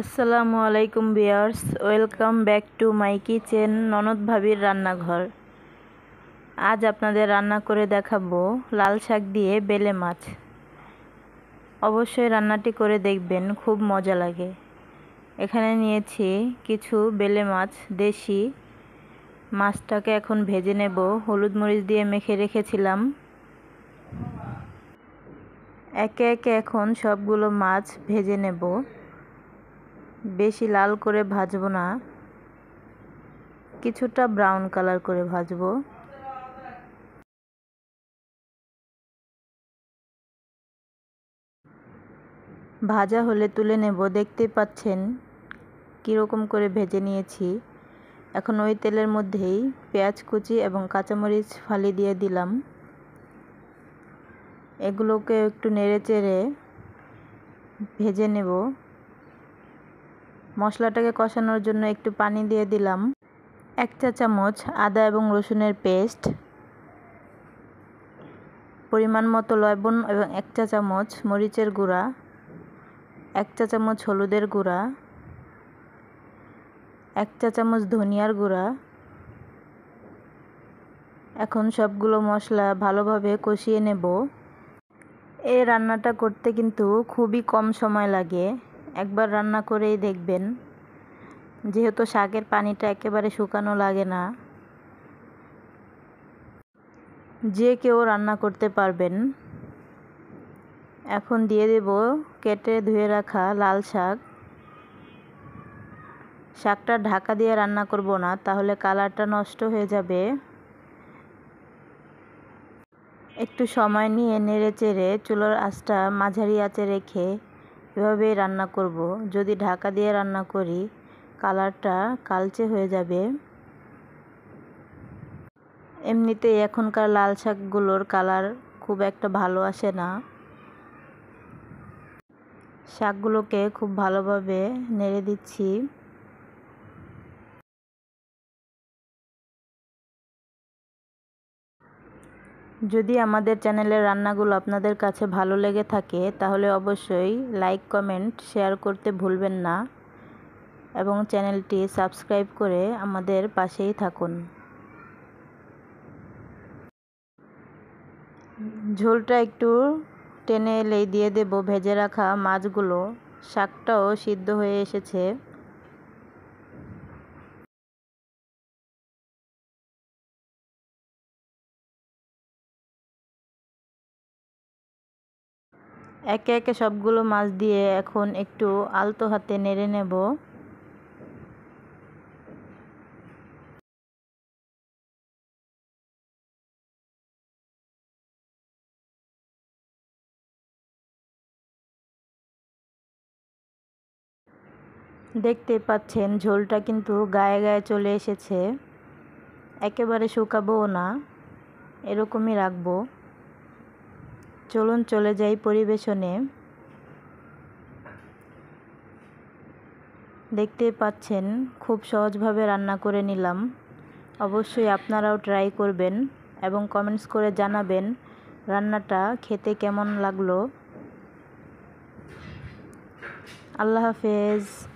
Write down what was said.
আসসালামু আলাইকুম viewers welcome back to my kitchen ননদ ভাবির রান্নাঘর আজ আপনাদের রান্না করে দেখাবো লাল শাক দিয়ে বেলে মাছ অবশ্যই রান্নাটি করে দেখবেন খুব মজা লাগে এখানে নিয়েছি কিছু বেলে মাছ দেশি মাছটাকে এখন ভেজে নেব হলুদ মরিচ দিয়ে মেখে রেখেছিলাম একে একে এখন সবগুলো মাছ ভেজে নেব বেশি লাল করে ভাজবো না কিছুটা ব্রাউন কালার করে ভাজবো ভাজা হলে তুলে নেব দেখতে পাচ্ছেন কীরকম করে ভেজে নিয়েছি এখন ওই তেলের মধ্যেই পেঁয়াজ কুচি এবং কাঁচামরিচ ফালি দিয়ে দিলাম এগুলোকে একটু নেড়ে চেড়ে ভেজে নেব মশলাটাকে কষানোর জন্য একটু পানি দিয়ে দিলাম এক চা চামচ আদা এবং রসুনের পেস্ট পরিমাণ মতো লবণ এবং এক চা চামচ মরিচের গুঁড়া এক চা চামচ হলুদের গুঁড়া এক চা চামচ ধনিয়ার গুঁড়া এখন সবগুলো মশলা ভালোভাবে কষিয়ে নেব এই রান্নাটা করতে কিন্তু খুবই কম সময় লাগে একবার রান্না করেই দেখবেন যেহেতু শাকের পানিটা একেবারে শুকানো লাগে না যে কেউ রান্না করতে পারবেন এখন দিয়ে দেব কেটে ধুয়ে রাখা লাল শাক শাকটা ঢাকা দিয়ে রান্না করব না তাহলে কালারটা নষ্ট হয়ে যাবে একটু সময় নিয়ে নেড়ে চেড়ে চুলোর আঁচটা মাঝারি আঁচে রেখে এভাবেই রান্না করব যদি ঢাকা দিয়ে রান্না করি কালারটা কালচে হয়ে যাবে এমনিতেই এখনকার লাল শাকগুলোর কালার খুব একটা ভালো আসে না শাকগুলোকে খুব ভালোভাবে নেড়ে দিচ্ছি যদি আমাদের চ্যানেলের রান্নাগুলো আপনাদের কাছে ভালো লেগে থাকে তাহলে অবশ্যই লাইক কমেন্ট শেয়ার করতে ভুলবেন না এবং চ্যানেলটি সাবস্ক্রাইব করে আমাদের পাশেই থাকুন ঝোলটা একটু টেনে এলেই দিয়ে দেব ভেজে রাখা মাছগুলো শাকটাও সিদ্ধ হয়ে এসেছে একে একে সবগুলো মাছ দিয়ে এখন একটু আলতো হাতে নেড়ে নেব দেখতে পাচ্ছেন ঝোলটা কিন্তু গায়ে গায়ে চলে এসেছে একেবারে শুকাবও না এরকমই রাখবো চলুন চলে যাই পরিবেশনে দেখতে পাচ্ছেন খুব সহজভাবে রান্না করে নিলাম অবশ্যই আপনারাও ট্রাই করবেন এবং কমেন্টস করে জানাবেন রান্নাটা খেতে কেমন লাগলো আল্লাহ হাফেজ